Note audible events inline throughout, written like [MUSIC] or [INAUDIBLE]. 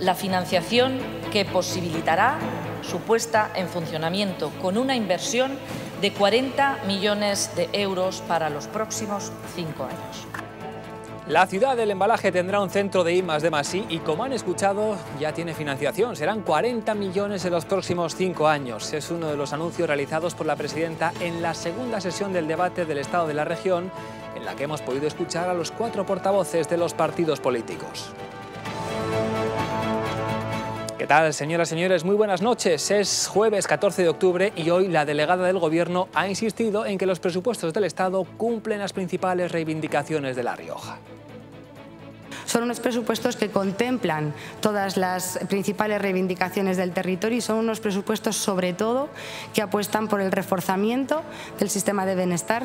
la financiación que posibilitará su puesta en funcionamiento con una inversión de 40 millones de euros para los próximos cinco años. La ciudad del embalaje tendrá un centro de I más y como han escuchado ya tiene financiación, serán 40 millones en los próximos cinco años. Es uno de los anuncios realizados por la presidenta en la segunda sesión del debate del Estado de la región en la que hemos podido escuchar a los cuatro portavoces de los partidos políticos. ¿Qué tal, señoras y señores? Muy buenas noches. Es jueves 14 de octubre y hoy la delegada del Gobierno ha insistido en que los presupuestos del Estado cumplen las principales reivindicaciones de La Rioja son unos presupuestos que contemplan todas las principales reivindicaciones del territorio y son unos presupuestos sobre todo que apuestan por el reforzamiento del sistema de bienestar.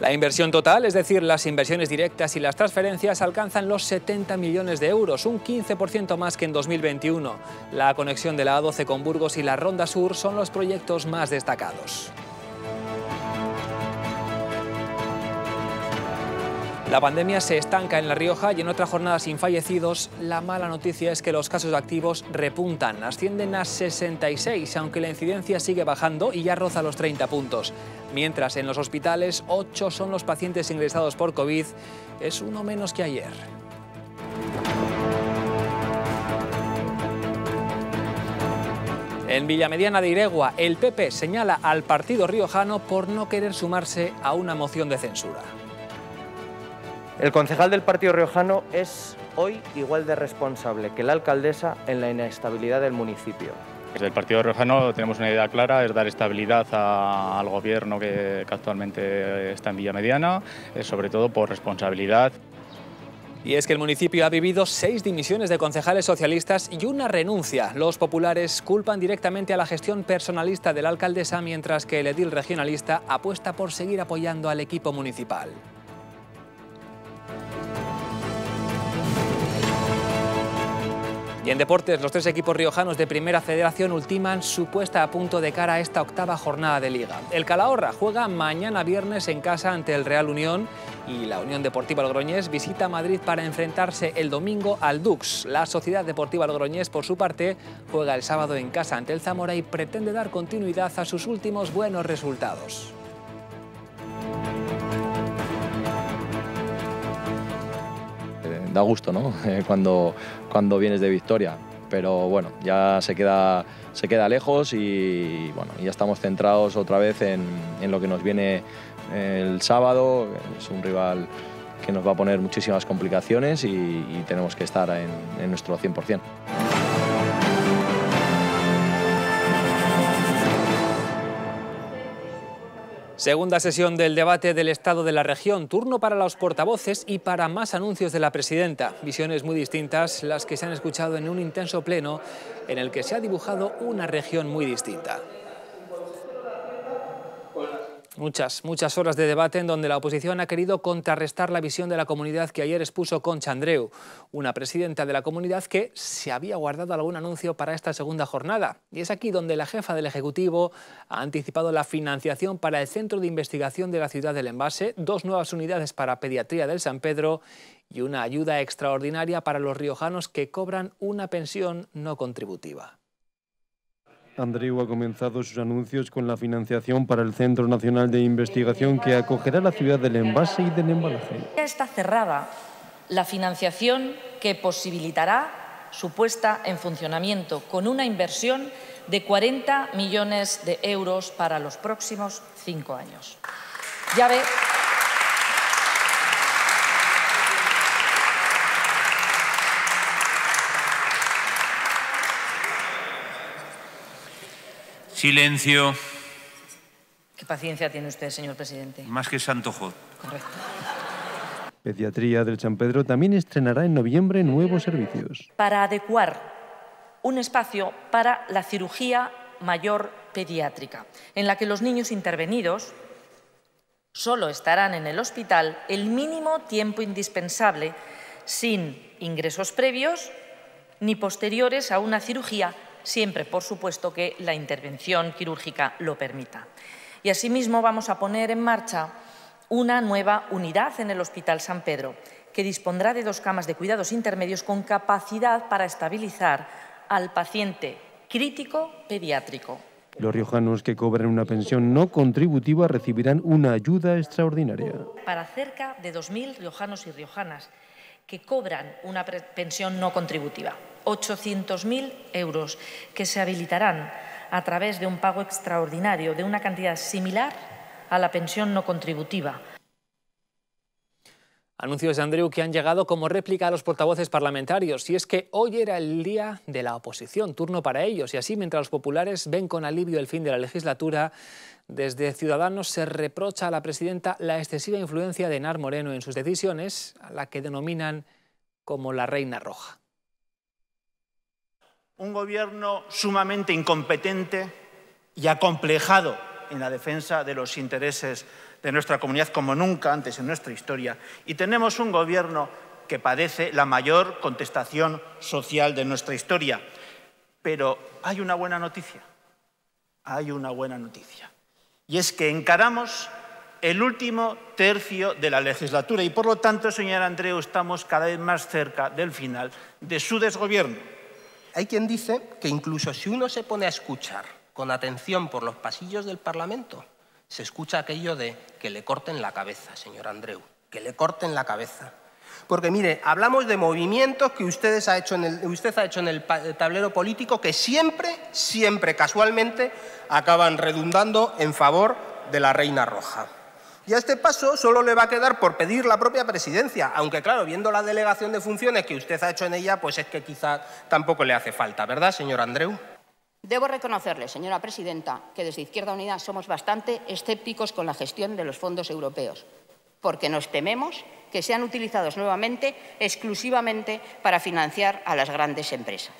La inversión total, es decir, las inversiones directas y las transferencias, alcanzan los 70 millones de euros, un 15% más que en 2021. La conexión de la A12 con Burgos y la Ronda Sur son los proyectos más destacados. La pandemia se estanca en La Rioja y en otra jornada sin fallecidos, la mala noticia es que los casos activos repuntan, ascienden a 66, aunque la incidencia sigue bajando y ya roza los 30 puntos. Mientras en los hospitales, 8 son los pacientes ingresados por COVID, es uno menos que ayer. En Villamediana de Iregua, el PP señala al partido riojano por no querer sumarse a una moción de censura. El concejal del Partido Riojano es hoy igual de responsable que la alcaldesa en la inestabilidad del municipio. Desde el Partido Riojano tenemos una idea clara, es dar estabilidad al gobierno que, que, actualmente está en Villa Mediana, eh, sobre todo por responsabilidad. Y es que el municipio ha vivido seis dimisiones de concejales socialistas y una renuncia. Los populares culpan directamente a la gestión personalista de la alcaldesa, mientras que el edil regionalista apuesta por seguir apoyando al equipo municipal. Y en deportes, los tres equipos riojanos de Primera Federación ultiman su puesta a punto de cara a esta octava jornada de liga. El Calahorra juega mañana viernes en casa ante el Real Unión y la Unión Deportiva Logroñés visita Madrid para enfrentarse el domingo al Dux. La Sociedad Deportiva Logroñés, por su parte, juega el sábado en casa ante el Zamora y pretende dar continuidad a sus últimos buenos resultados. da gusto, [LAUGHS] eh, cuando, cuando vienes de victoria. Pero bueno, ya se queda, se queda lejos y bueno, ya estamos centrados otra vez en, lo que nos viene eh, el sábado. Es un rival que nos va a poner muchísimas complicaciones y, tenemos que estar en nuestro 100%. Segunda sesión del debate del Estado de la región, turno para los portavoces y para más anuncios de la presidenta. Visiones muy distintas las que se han escuchado en un intenso pleno en el que se ha dibujado una región muy distinta. Muchas, muchas horas de debate en donde la oposición ha querido contrarrestar la visión de la comunidad que ayer expuso Concha Andreu, una presidenta de la comunidad que se había guardado algún anuncio para esta segunda jornada. Y es aquí donde la jefa del Ejecutivo ha anticipado la financiación para el Centro de Investigación de la Ciudad del Envase, dos nuevas unidades para Pediatría del San Pedro y una ayuda extraordinaria para los riojanos que cobran una pensión no contributiva. Andreu ha comenzado sus anuncios con la financiación para el Centro Nacional de Investigación que acogerá la ciudad del envase y del embalaje. Ya está cerrada la financiación que posibilitará su puesta en funcionamiento con una inversión de 40 millones de euros para los próximos cinco años. Ya ve Silencio. Qué paciencia tiene usted, señor presidente. Más que Santojo. Correcto. Pediatría del San Pedro también estrenará en noviembre nuevos servicios. Para adecuar un espacio para la cirugía mayor pediátrica, en la que los niños intervenidos solo estarán en el hospital el mínimo tiempo indispensable sin ingresos previos ni posteriores a una cirugía siempre, por supuesto, que la intervención quirúrgica lo permita. Y asimismo vamos a poner en marcha una nueva unidad en el Hospital San Pedro, que dispondrá de dos camas de cuidados intermedios con capacidad para estabilizar al paciente crítico pediátrico. Los riojanos que cobran una pensión no contributiva recibirán una ayuda extraordinaria. Para cerca de 2.000 riojanos y riojanas que cobran una pensión no contributiva. 800.000 euros que se habilitarán a través de un pago extraordinario de una cantidad similar a la pensión no contributiva. Anuncios de Andreu que han llegado como réplica a los portavoces parlamentarios. Y es que hoy era el día de la oposición, turno para ellos. Y así, mientras los populares ven con alivio el fin de la legislatura, desde Ciudadanos se reprocha a la presidenta la excesiva influencia de Enar Moreno en sus decisiones, a la que denominan como la Reina Roja un gobierno sumamente incompetente y acomplejado en la defensa de los intereses de nuestra comunidad como nunca antes en nuestra historia. Y tenemos un gobierno que padece la mayor contestación social de nuestra historia. Pero hay una buena noticia, hay una buena noticia. Y es que encaramos el último tercio de la legislatura y por lo tanto, señor Andreu, estamos cada vez más cerca del final de su desgobierno. Hay quien dice que incluso si uno se pone a escuchar con atención por los pasillos del Parlamento, se escucha aquello de que le corten la cabeza, señor Andreu, que le corten la cabeza. Porque mire, hablamos de movimientos que usted ha hecho en el eh, tablero político que siempre, siempre, casualmente, acaban redundando en favor de la Reina Roja. Y a este paso solo le va a quedar por pedir la propia presidencia, aunque claro, viendo la delegación de funciones que usted ha hecho en ella, pues es que quizá tampoco le hace falta, ¿verdad, señor Andreu? Debo reconocerle, señora presidenta, que desde Izquierda Unida somos bastante escépticos con la gestión de los fondos europeos, porque nos tememos que sean utilizados nuevamente exclusivamente para financiar a las grandes empresas.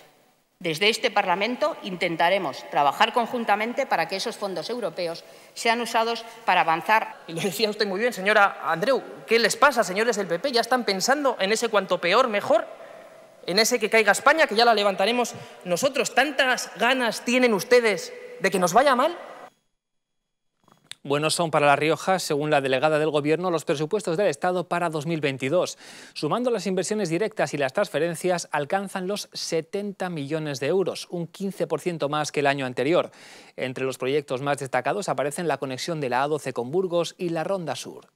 Desde este Parlamento intentaremos trabajar conjuntamente para que esos fondos europeos sean usados para avanzar. Y lo decía usted muy bien, señora Andreu. ¿Qué les pasa, señores del PP? ¿Ya están pensando en ese cuanto peor, mejor? ¿En ese que caiga España, que ya la levantaremos nosotros? ¿Tantas ganas tienen ustedes de que nos vaya mal? Buenos son para La Rioja, según la delegada del Gobierno, los presupuestos del Estado para 2022. Sumando las inversiones directas y las transferencias, alcanzan los 70 millones de euros, un 15% más que el año anterior. Entre los proyectos más destacados aparecen la conexión de la A12 con Burgos y la Ronda Sur.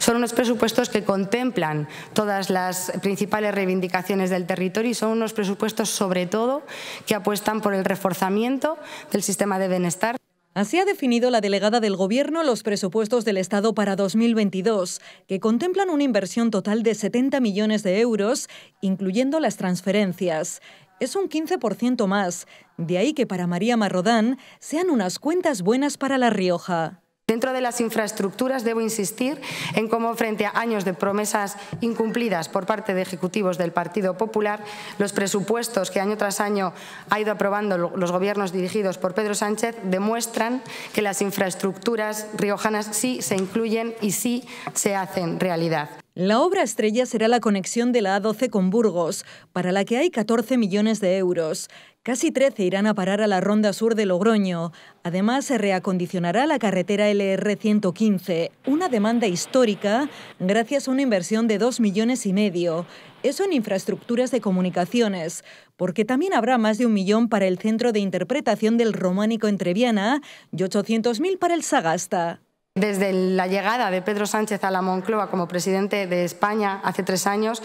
Son unos presupuestos que contemplan todas las principales reivindicaciones del territorio y son unos presupuestos sobre todo que apuestan por el reforzamiento del sistema de bienestar. Así ha definido la delegada del Gobierno los presupuestos del Estado para 2022, que contemplan una inversión total de 70 millones de euros, incluyendo las transferencias. Es un 15% más, de ahí que para María Marrodán sean unas cuentas buenas para La Rioja. Dentro de las infraestructuras debo insistir en cómo frente a años de promesas incumplidas por parte de ejecutivos del Partido Popular, los presupuestos que año tras año ha ido aprobando los gobiernos dirigidos por Pedro Sánchez demuestran que las infraestructuras riojanas sí se incluyen y sí se hacen realidad. La obra estrella será la conexión de la A12 con Burgos, para la que hay 14 millones de euros. Casi 13 irán a parar a la ronda sur de Logroño. Además, se reacondicionará la carretera LR115, una demanda histórica gracias a una inversión de 2 millones y medio. Eso en infraestructuras de comunicaciones, porque también habrá más de un millón para el Centro de Interpretación del Románico en Treviana y 800.000 para el Sagasta. Desde la llegada de Pedro Sánchez a la Moncloa como presidente de España hace tres años,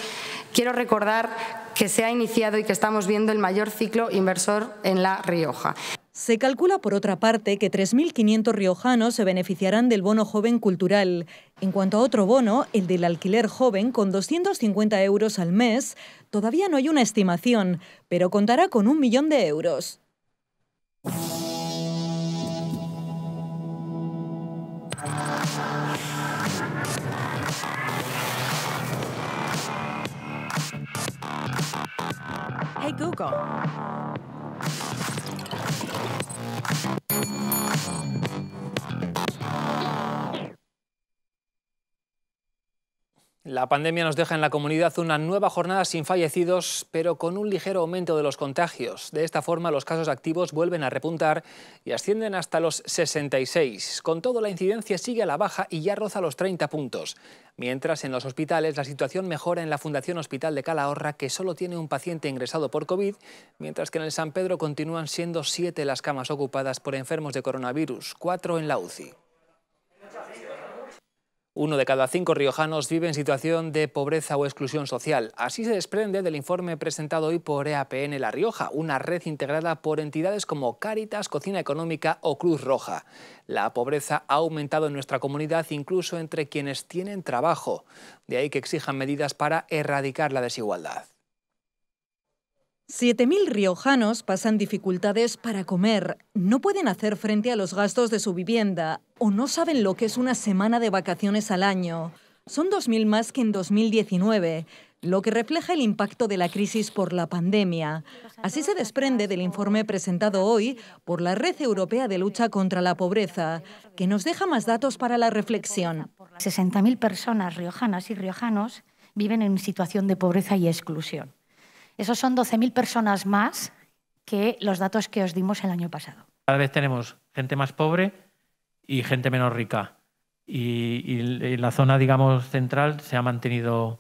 quiero recordar que se ha iniciado y que estamos viendo el mayor ciclo inversor en La Rioja. Se calcula, por otra parte, que 3.500 riojanos se beneficiarán del bono joven cultural. En cuanto a otro bono, el del alquiler joven, con 250 euros al mes, todavía no hay una estimación, pero contará con un millón de euros. Google. La pandemia nos deja en la comunidad una nueva jornada sin fallecidos, pero con un ligero aumento de los contagios. De esta forma, los casos activos vuelven a repuntar y ascienden hasta los 66. Con todo, la incidencia sigue a la baja y ya roza los 30 puntos. Mientras, en los hospitales, la situación mejora en la Fundación Hospital de Calahorra, que solo tiene un paciente ingresado por COVID, mientras que en el San Pedro continúan siendo siete las camas ocupadas por enfermos de coronavirus, cuatro en la UCI. Uno de cada cinco riojanos vive en situación de pobreza o exclusión social. Así se desprende del informe presentado hoy por EAPN La Rioja, una red integrada por entidades como Cáritas, Cocina Económica o Cruz Roja. La pobreza ha aumentado en nuestra comunidad incluso entre quienes tienen trabajo. De ahí que exijan medidas para erradicar la desigualdad. 7.000 riojanos pasan dificultades para comer, no pueden hacer frente a los gastos de su vivienda o no saben lo que es una semana de vacaciones al año. Son 2.000 más que en 2019, lo que refleja el impacto de la crisis por la pandemia. Así se desprende del informe presentado hoy por la Red Europea de Lucha contra la Pobreza, que nos deja más datos para la reflexión. 60.000 personas riojanas y riojanos viven en situación de pobreza y exclusión. Esos son 12.000 personas más que los datos que os dimos el año pasado. Cada vez tenemos gente más pobre y gente menos rica. Y, en la zona, digamos, central se ha mantenido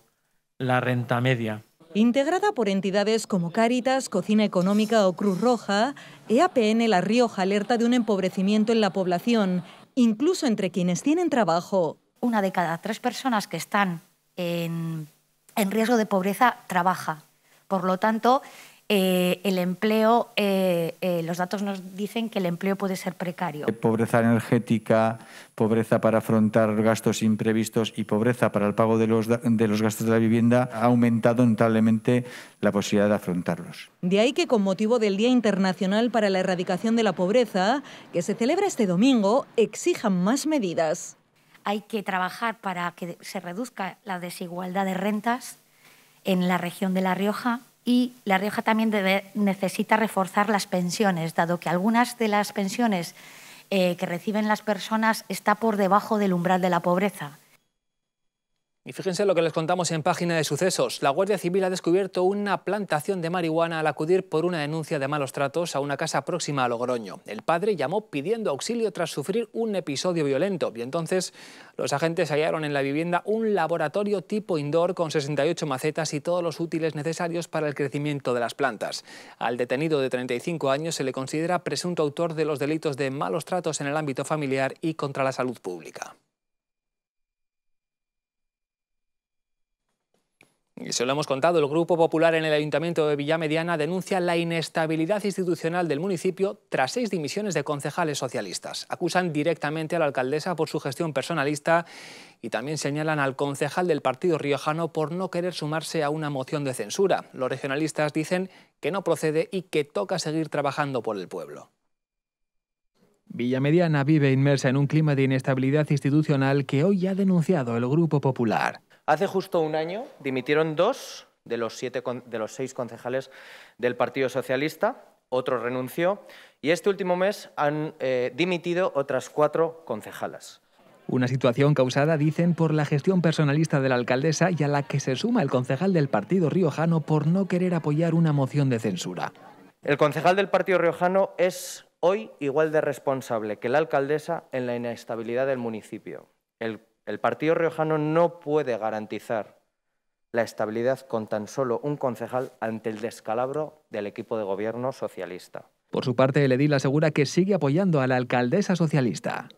la renta media. Integrada por entidades como Cáritas, Cocina Económica o Cruz Roja, EAPN La Rioja alerta de un empobrecimiento en la población, incluso entre quienes tienen trabajo. Una de cada tres personas que están en riesgo de pobreza trabaja. Por lo tanto, eh, el empleo, eh, eh, los datos nos dicen que el empleo puede ser precario. Pobreza energética, pobreza para afrontar gastos imprevistos y pobreza para el pago de los, de los gastos de la vivienda ha aumentado notablemente la posibilidad de afrontarlos. De ahí que con motivo del Día Internacional para la Erradicación de la Pobreza, que se celebra este domingo, exijan más medidas. Hay que trabajar para que se reduzca la desigualdad de rentas en la región de La Rioja y La Rioja también necesita reforzar las pensiones, dado que algunas de las pensiones eh, que reciben las personas está por debajo del umbral de la pobreza. Y fíjense lo que les contamos en página de sucesos. La Guardia Civil ha descubierto una plantación de marihuana al acudir por una denuncia de malos tratos a una casa próxima a Logroño. El padre llamó pidiendo auxilio tras sufrir un episodio violento y entonces los agentes hallaron en la vivienda un laboratorio tipo indoor con 68 macetas y todos los útiles necesarios para el crecimiento de las plantas. Al detenido de 35 años se le considera presunto autor de los delitos de malos tratos en el ámbito familiar y contra la salud pública. Y se lo hemos contado, el Grupo Popular en el Ayuntamiento de Villamediana denuncia la inestabilidad institucional del municipio tras seis dimisiones de concejales socialistas. Acusan directamente a la alcaldesa por su gestión personalista y también señalan al concejal del Partido Riojano por no querer sumarse a una moción de censura. Los regionalistas dicen que no procede y que toca seguir trabajando por el pueblo. Villamediana vive inmersa en un clima de inestabilidad institucional que hoy ha denunciado el Grupo Popular. Hace justo un año dimitieron dos de los, siete, de los seis concejales del Partido Socialista, otro renunció y este último mes han eh, dimitido otras cuatro concejalas. Una situación causada, dicen, por la gestión personalista de la alcaldesa y a la que se suma el concejal del Partido Riojano por no querer apoyar una moción de censura. El concejal del Partido Riojano es hoy igual de responsable que la alcaldesa en la inestabilidad del municipio. El Partido Riojano no puede garantizar la estabilidad con tan solo un concejal ante el descalabro del equipo de gobierno socialista. Por su parte, el edil asegura que sigue apoyando a la alcaldesa socialista.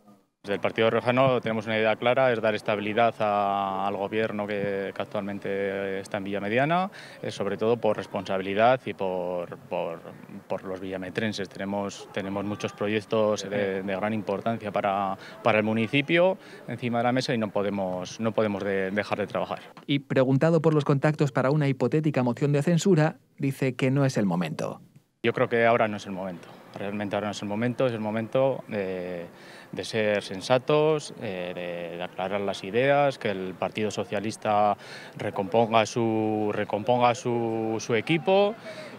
Desde el Partido Rojano tenemos una idea clara, es dar estabilidad al gobierno que, actualmente está en Villamediana, Mediana, eh, sobre todo por responsabilidad y por, por, los villametrenses. Tenemos, tenemos muchos proyectos de, gran importancia para, para, el municipio encima de la mesa y no podemos, no podemos dejar de trabajar. Y preguntado por los contactos para una hipotética moción de censura, dice que no es el momento. Yo creo que ahora no es el momento. Realmente ahora no es el momento, es el momento de de ser sensatos, eh, de, aclarar las ideas, que el Partido Socialista recomponga su, recomponga su, equipo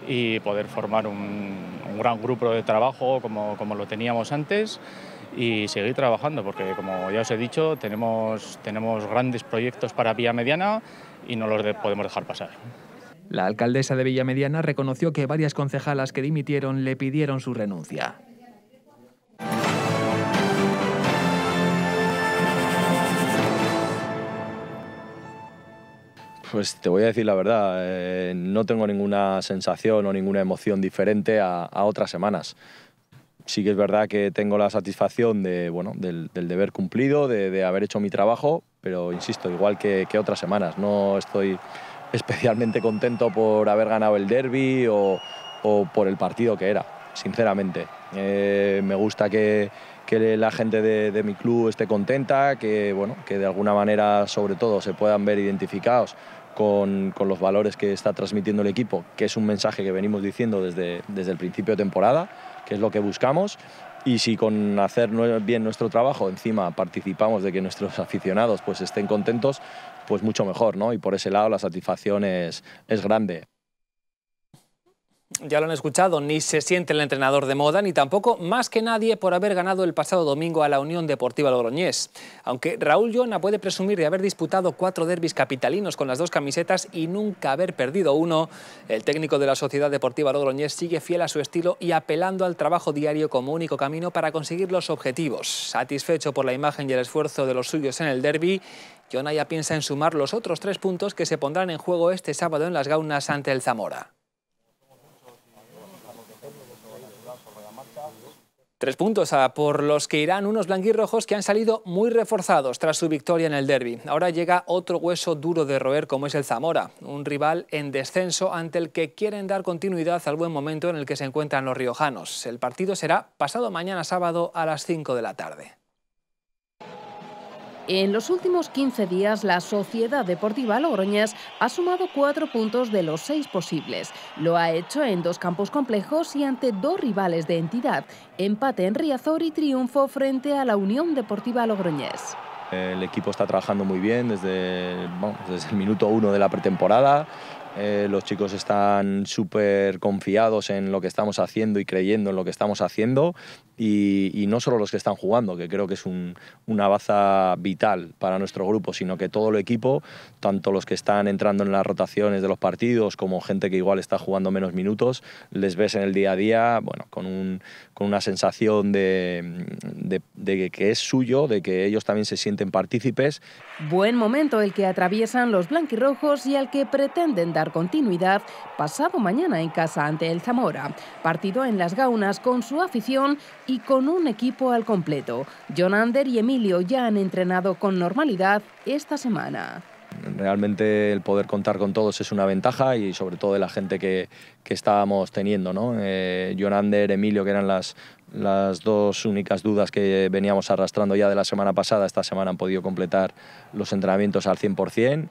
y poder formar un, un, gran grupo de trabajo como, lo teníamos antes y seguir trabajando, porque como ya os he dicho, tenemos, tenemos grandes proyectos para Villa Mediana y no los podemos dejar pasar. La alcaldesa de Villa Mediana reconoció que varias concejalas que dimitieron le pidieron su renuncia. Pues te voy a decir la verdad, eh, no tengo ninguna sensación o ninguna emoción diferente a, otras semanas. Sí que es verdad que tengo la satisfacción de, bueno, del, deber cumplido, de, haber hecho mi trabajo, pero insisto, igual que, otras semanas. No estoy especialmente contento por haber ganado el derby o, por el partido que era, sinceramente. Eh, me gusta que, la gente de, de, mi club esté contenta, que, bueno, que de alguna manera, sobre todo, se puedan ver identificados con, los valores que está transmitiendo el equipo, que es un mensaje que venimos diciendo desde, desde el principio de temporada, que es lo que buscamos. Y si con hacer bien nuestro trabajo encima participamos de que nuestros [LAUGHS] aficionados pues estén contentos, pues mucho mejor, ¿no? Y por ese lado la satisfacción es, es grande ya lo han escuchado, ni se siente el entrenador de moda, ni tampoco más que nadie por haber ganado el pasado domingo a la Unión Deportiva Logroñés. Aunque Raúl Llona puede presumir de haber disputado cuatro derbis capitalinos con las dos camisetas y nunca haber perdido uno, el técnico de la Sociedad Deportiva Logroñés sigue fiel a su estilo y apelando al trabajo diario como único camino para conseguir los objetivos. Satisfecho por la imagen y el esfuerzo de los suyos en el derby, Llona ya piensa en sumar los otros tres puntos que se pondrán en juego este sábado en las gaunas ante el Zamora. Tres puntos a por los que irán unos blanquirrojos que han salido muy reforzados tras su victoria en el derby. Ahora llega otro hueso duro de roer como es el Zamora, un rival en descenso ante el que quieren dar continuidad al buen momento en el que se encuentran los riojanos. El partido será pasado mañana sábado a las 5 de la tarde. En los últimos 15 días, la Sociedad Deportiva Logroñés ha sumado cuatro puntos de los seis posibles. Lo ha hecho en dos campos complejos y ante dos rivales de entidad. Empate en Riazor y triunfo frente a la Unión Deportiva Logroñés. El equipo está trabajando muy bien desde, desde el minuto uno de la pretemporada. Eh, los chicos están súper confiados en lo que estamos haciendo y creyendo en lo que estamos haciendo. Y, no solo los que están jugando, que creo que es una baza vital para nuestro grupo, sino que todo el equipo, tanto los que están entrando en las rotaciones de los partidos como gente que igual está jugando menos minutos, les ves en el día a día bueno, con, una sensación de, de que es suyo, de que ellos también se sienten partícipes. Buen momento el que atraviesan los blanquirrojos y al que pretenden dar continuidad pasado mañana en casa ante el Zamora. Partido en las gaunas con su afición y con un equipo al completo. Jonander y Emilio ya han entrenado con normalidad esta semana realmente el poder contar con todos es una ventaja y sobre todo de la gente que, estábamos teniendo. ¿no? Eh, Jonander, Emilio, que eran las, las dos únicas dudas que veníamos arrastrando ya de la semana pasada, esta semana han podido completar los entrenamientos al 100%.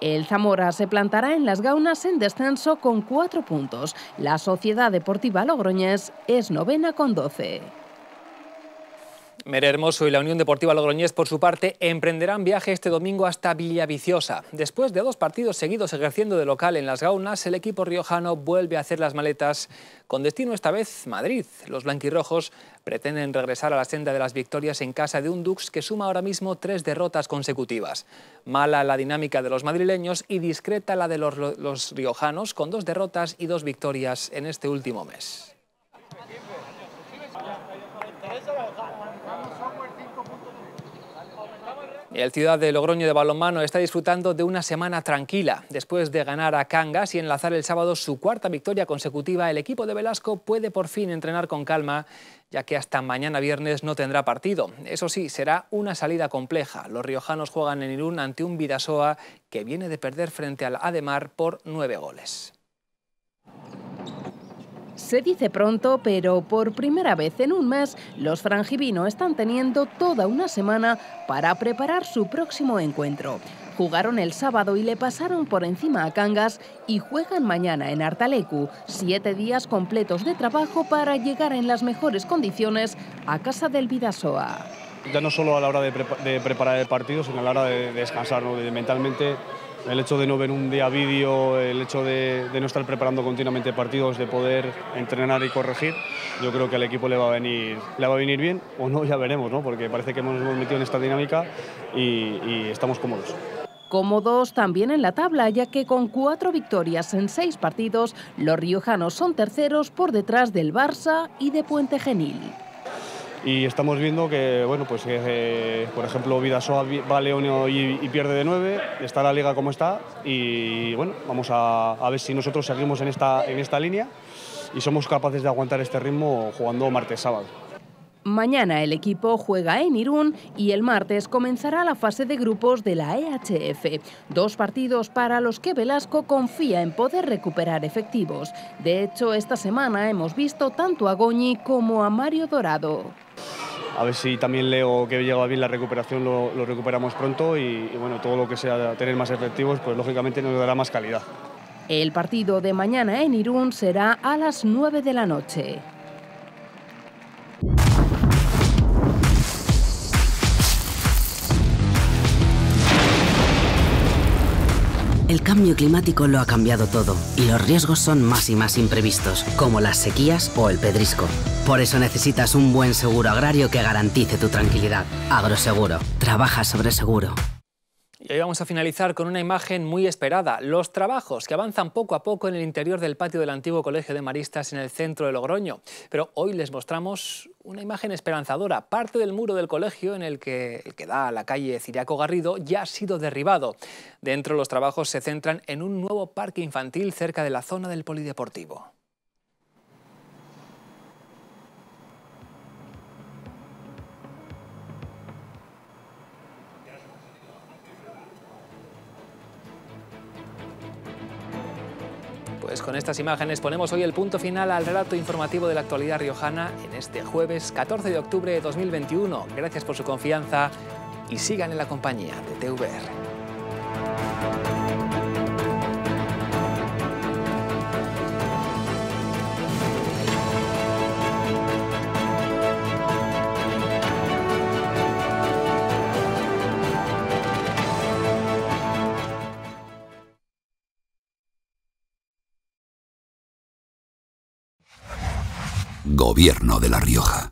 El Zamora se plantará en las gaunas en descenso con cuatro puntos. La Sociedad Deportiva Logroñés es novena con 12. Mere Hermoso y la Unión Deportiva Logroñés, por su parte, emprenderán viaje este domingo hasta Villaviciosa. Después de dos partidos seguidos ejerciendo de local en las gaunas, el equipo riojano vuelve a hacer las maletas, con destino esta vez Madrid. Los blanquirrojos pretenden regresar a la senda de las victorias en casa de un Dux que suma ahora mismo tres derrotas consecutivas. Mala la dinámica de los madrileños y discreta la de los riojanos, con dos derrotas y dos victorias en este último mes. El Ciudad de Logroño de balonmano está disfrutando de una semana tranquila. Después de ganar a Cangas y enlazar el sábado su cuarta victoria consecutiva, el equipo de Velasco puede por fin entrenar con calma, ya que hasta mañana viernes no tendrá partido. Eso sí, será una salida compleja. Los riojanos juegan en Irún ante un Vidasoa que viene de perder frente al Ademar por nueve goles. Se dice pronto, pero por primera vez en un mes, los frangivinos están teniendo toda una semana para preparar su próximo encuentro. Jugaron el sábado y le pasaron por encima a Cangas y juegan mañana en Artalecu, siete días completos de trabajo para llegar en las mejores condiciones a casa del Vidasoa. Ya no solo a la hora de, preparar el partido, sino a la hora de descansar, mentalmente el hecho de no ver un día vídeo, el hecho de, no estar preparando continuamente partidos, de poder entrenar y corregir, yo creo que al equipo le va a venir, le va a venir bien o no, ya veremos, ¿no? porque parece que nos hemos metido en esta dinámica y, y estamos cómodos. Cómodos también en la tabla, ya que con cuatro victorias en seis partidos, los riojanos son terceros por detrás del Barça y de Puente Genil y estamos viendo que, bueno, pues eh, por ejemplo, Vidasoa va a León y, pierde de 9, está la liga como está y, bueno, vamos a, a, ver si nosotros seguimos en esta, en esta línea y somos capaces de aguantar este ritmo jugando martes-sábado. Mañana el equipo juega en Irún y el martes comenzará la fase de grupos de la EHF. Dos partidos para los que Velasco confía en poder recuperar efectivos. De hecho, esta semana hemos visto tanto a Goñi como a Mario Dorado. A ver si también leo que llega bien la recuperación, lo, recuperamos pronto y, bueno, todo lo que sea tener más efectivos, pues lógicamente nos dará más calidad. El partido de mañana en Irún será a las 9 de la noche. El cambio climático lo ha cambiado todo y los riesgos son más y más imprevistos, como las sequías o el pedrisco. Por eso necesitas un buen seguro agrario que garantice tu tranquilidad. Agroseguro. Trabaja sobre seguro. Y hoy vamos a finalizar con una imagen muy esperada, los trabajos que avanzan poco a poco en el interior del patio del antiguo Colegio de Maristas en el centro de Logroño. Pero hoy les mostramos una imagen esperanzadora. Parte del muro del colegio en el que, que da a la calle Ciriaco Garrido ya ha sido derribado. Dentro los trabajos se centran en un nuevo parque infantil cerca de la zona del polideportivo. Pues con estas imágenes ponemos hoy el punto final al relato informativo de la actualidad riojana en este jueves 14 de octubre de 2021. Gracias por su confianza y sigan en la compañía de TVR. Gobierno de La Rioja.